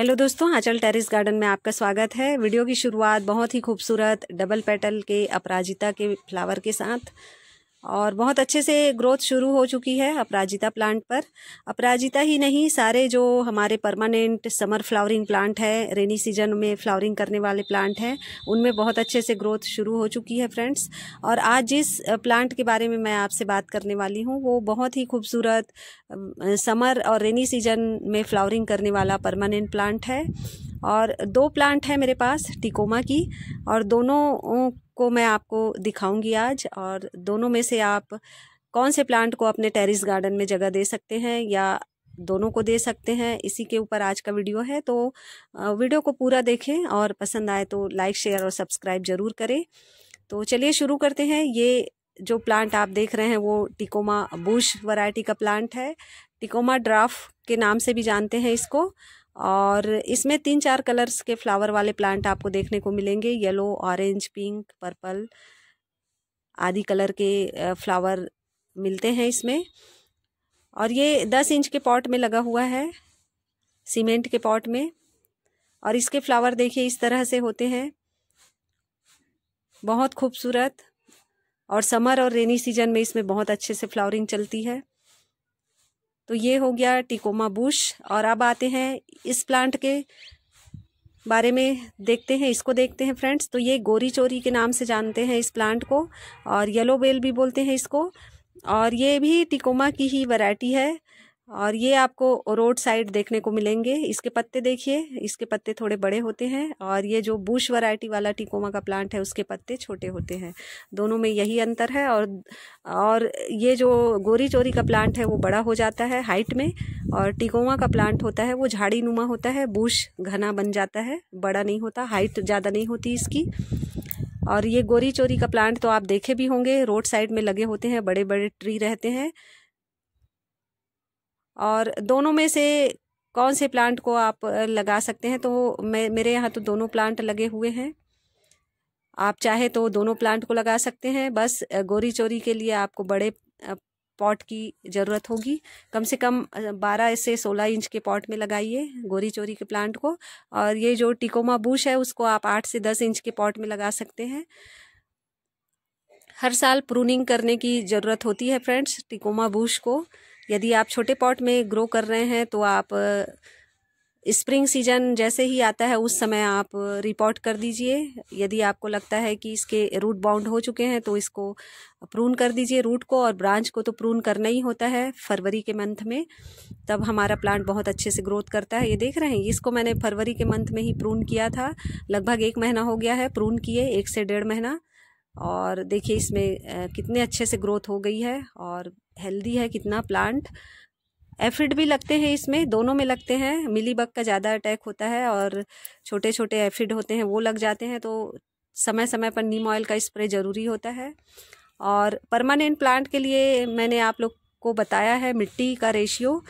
hello दोस्तों आचल terrace garden में आपका स्वागत है वीडियो की शुरुआत बहुत ही खूबसूरत डबल पेटल के अपराजिता के फ्लावर के साथ और बहुत अच्छे से ग्रोथ शुरू हो चुकी है अपराजिता प्लांट पर अपराजिता ही नहीं सारे जो हमारे परमानेंट समर फ्लावरिंग प्लांट है रेनी सीजन में फ्लावरिंग करने वाले प्लांट हैं उनमें बहुत अच्छे से ग्रोथ शुरू हो चुकी है फ्रेंड्स और आज जिस प्लांट के बारे में मैं आपसे बात करने वाली हूँ वो बहुत ही खूबसूरत समर और रेनी सीजन में फ्लावरिंग करने वाला परमानेंट प्लांट है और दो प्लांट है मेरे पास टिकोमा की और दोनों को मैं आपको दिखाऊंगी आज और दोनों में से आप कौन से प्लांट को अपने टेरिस गार्डन में जगह दे सकते हैं या दोनों को दे सकते हैं इसी के ऊपर आज का वीडियो है तो वीडियो को पूरा देखें और पसंद आए तो लाइक शेयर और सब्सक्राइब ज़रूर करें तो चलिए शुरू करते हैं ये जो प्लांट आप देख रहे हैं वो टिकोमा बुश वैरायटी का प्लांट है टिकोमा ड्राफ के नाम से भी जानते हैं इसको और इसमें तीन चार कलर्स के फ्लावर वाले प्लांट आपको देखने को मिलेंगे येलो ऑरेंज पिंक पर्पल आदि कलर के फ्लावर मिलते हैं इसमें और ये दस इंच के पॉट में लगा हुआ है सीमेंट के पॉट में और इसके फ्लावर देखिए इस तरह से होते हैं बहुत खूबसूरत और समर और रेनी सीजन में इसमें बहुत अच्छे से फ्लावरिंग चलती है तो ये हो गया टिकोमा बुश और अब आते हैं इस प्लांट के बारे में देखते हैं इसको देखते हैं फ्रेंड्स तो ये गोरी चोरी के नाम से जानते हैं इस प्लांट को और येलो बेल भी बोलते हैं इसको और ये भी टिकोमा की ही वैरायटी है और ये आपको रोड साइड देखने को मिलेंगे इसके पत्ते देखिए इसके पत्ते थोड़े बड़े होते हैं और ये जो बुश वैरायटी वाला टिकोमा का प्लांट है उसके पत्ते छोटे होते हैं दोनों में यही अंतर है और और ये जो गोरी चोरी का प्लांट है वो बड़ा हो जाता है हाइट में और टिकोमा का प्लांट होता है वो झाड़ी नुमा होता है बुश घना बन जाता है बड़ा नहीं होता हाइट ज़्यादा नहीं होती इसकी और ये गोरी चोरी का प्लांट तो आप देखे भी होंगे रोड साइड में लगे होते हैं बड़े बड़े ट्री रहते हैं और दोनों में से कौन से प्लांट को आप लगा सकते हैं तो मैं मेरे यहाँ तो दोनों प्लांट लगे हुए हैं आप चाहे तो दोनों प्लांट को लगा सकते हैं बस गोरी चोरी के लिए आपको बड़े पॉट की ज़रूरत होगी कम से कम बारह से सोलह इंच के पॉट में लगाइए गोरी चोरी के प्लांट को और ये जो टिकोमा बूश है उसको आप आठ से दस इंच के पॉट में लगा सकते हैं हर साल प्रूनिंग करने की ज़रूरत होती है फ्रेंड्स टिकोमा बूश को यदि आप छोटे पॉट में ग्रो कर रहे हैं तो आप स्प्रिंग सीजन जैसे ही आता है उस समय आप रिपोर्ट कर दीजिए यदि आपको लगता है कि इसके रूट बाउंड हो चुके हैं तो इसको प्रून कर दीजिए रूट को और ब्रांच को तो प्रून करना ही होता है फरवरी के मंथ में तब हमारा प्लांट बहुत अच्छे से ग्रोथ करता है ये देख रहे हैं इसको मैंने फरवरी के मंथ में ही प्रून किया था लगभग एक महीना हो गया है प्रून किए एक से डेढ़ महीना और देखिए इसमें कितने अच्छे से ग्रोथ हो गई है और हेल्दी है कितना प्लांट एफिड भी लगते हैं इसमें दोनों में लगते हैं मिली बग का ज़्यादा अटैक होता है और छोटे छोटे एफिड होते हैं वो लग जाते हैं तो समय समय पर नीम ऑयल का स्प्रे ज़रूरी होता है और परमानेंट प्लांट के लिए मैंने आप लोग को बताया है मिट्टी का रेशियो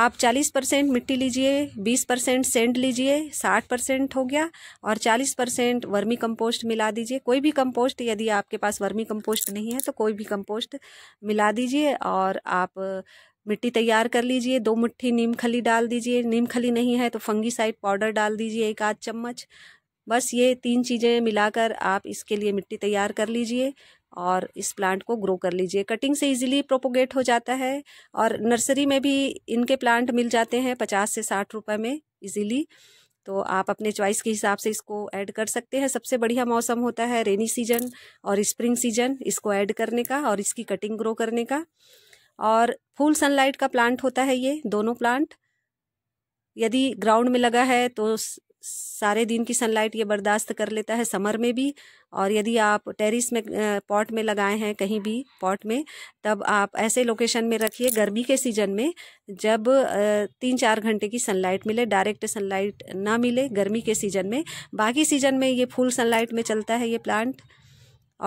आप 40 परसेंट मिट्टी लीजिए 20 परसेंट सेंड लीजिए 60 परसेंट हो गया और 40 परसेंट वर्मी कंपोस्ट मिला दीजिए कोई भी कंपोस्ट यदि आपके पास वर्मी कंपोस्ट नहीं है तो कोई भी कंपोस्ट मिला दीजिए और आप मिट्टी तैयार कर लीजिए दो मुट्ठी नीम खली डाल दीजिए नीम खली नहीं है तो फंगीसाइड पाउडर डाल दीजिए एक आध चम्मच बस ये तीन चीज़ें मिलाकर आप इसके लिए मिट्टी तैयार कर लीजिए और इस प्लांट को ग्रो कर लीजिए कटिंग से इजीली प्रोपोगेट हो जाता है और नर्सरी में भी इनके प्लांट मिल जाते हैं पचास से साठ रुपए में इजीली तो आप अपने चॉइस के हिसाब से इसको ऐड कर सकते हैं सबसे बढ़िया मौसम होता है रेनी सीजन और स्प्रिंग सीजन इसको ऐड करने का और इसकी कटिंग ग्रो करने का और फुल सनलाइट का प्लांट होता है ये दोनों प्लांट यदि ग्राउंड में लगा है तो सारे दिन की सनलाइट ये बर्दाश्त कर लेता है समर में भी और यदि आप टेरिस में पॉट में लगाए हैं कहीं भी पॉट में तब आप ऐसे लोकेशन में रखिए गर्मी के सीजन में जब तीन चार घंटे की सनलाइट मिले डायरेक्ट सनलाइट ना मिले गर्मी के सीजन में बाकी सीजन में ये फुल सनलाइट में चलता है ये प्लांट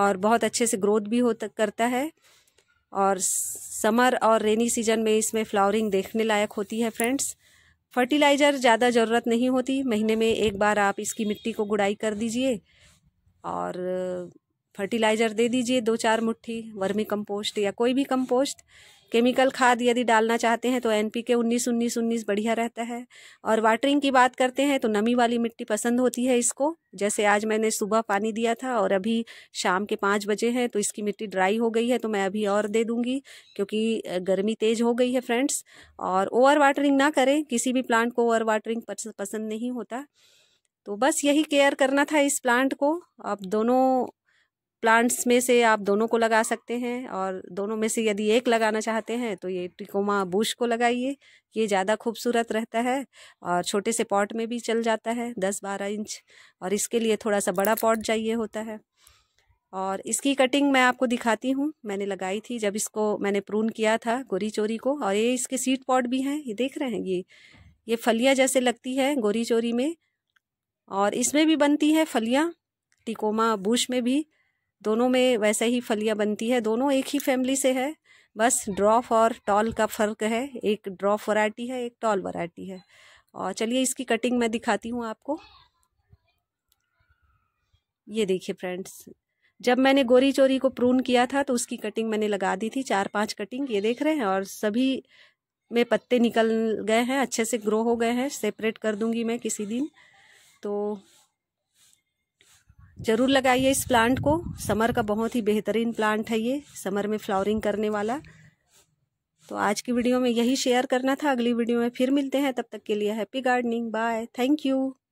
और बहुत अच्छे से ग्रोथ भी हो करता है और समर और रेनी सीजन में इसमें फ्लावरिंग देखने लायक होती है फ्रेंड्स फर्टिलाइज़र ज़्यादा ज़रूरत नहीं होती महीने में एक बार आप इसकी मिट्टी को गुड़ाई कर दीजिए और फर्टिलाइज़र दे दीजिए दो चार मुट्ठी वर्मी कंपोस्ट या कोई भी कंपोस्ट केमिकल खाद यदि डालना चाहते हैं तो एन पी के उन्नीस उन्नीस उन्नीस बढ़िया रहता है और वाटरिंग की बात करते हैं तो नमी वाली मिट्टी पसंद होती है इसको जैसे आज मैंने सुबह पानी दिया था और अभी शाम के पाँच बजे हैं तो इसकी मिट्टी ड्राई हो गई है तो मैं अभी और दे दूँगी क्योंकि गर्मी तेज़ हो गई है फ्रेंड्स और ओवर वाटरिंग ना करें किसी भी प्लांट को ओवर वाटरिंग पसंद नहीं होता तो बस यही केयर करना था इस प्लांट को अब दोनों प्लांट्स में से आप दोनों को लगा सकते हैं और दोनों में से यदि एक लगाना चाहते हैं तो ये टिकोमा बुश को लगाइए ये ज़्यादा खूबसूरत रहता है और छोटे से पॉट में भी चल जाता है दस बारह इंच और इसके लिए थोड़ा सा बड़ा पॉट चाहिए होता है और इसकी कटिंग मैं आपको दिखाती हूँ मैंने लगाई थी जब इसको मैंने प्रून किया था गोरी चोरी को और ये इसके सीट पॉट भी हैं ये देख रहे हैं ये ये फलियाँ जैसे लगती है गोरी चोरी में और इसमें भी बनती है फलियाँ टिकोमा बुश में भी दोनों में वैसे ही फलियाँ बनती है दोनों एक ही फैमिली से है बस ड्रॉफ और टॉल का फ़र्क है एक ड्रॉफ वैरायटी है एक टॉल वैरायटी है और चलिए इसकी कटिंग मैं दिखाती हूँ आपको ये देखिए फ्रेंड्स जब मैंने गोरी चोरी को प्रून किया था तो उसकी कटिंग मैंने लगा दी थी चार पांच कटिंग ये देख रहे हैं और सभी में पत्ते निकल गए हैं अच्छे से ग्रो हो गए हैं सेपरेट कर दूंगी मैं किसी दिन तो ज़रूर लगाइए इस प्लांट को समर का बहुत ही बेहतरीन प्लांट है ये समर में फ्लावरिंग करने वाला तो आज की वीडियो में यही शेयर करना था अगली वीडियो में फिर मिलते हैं तब तक के लिए happy gardening bye thank you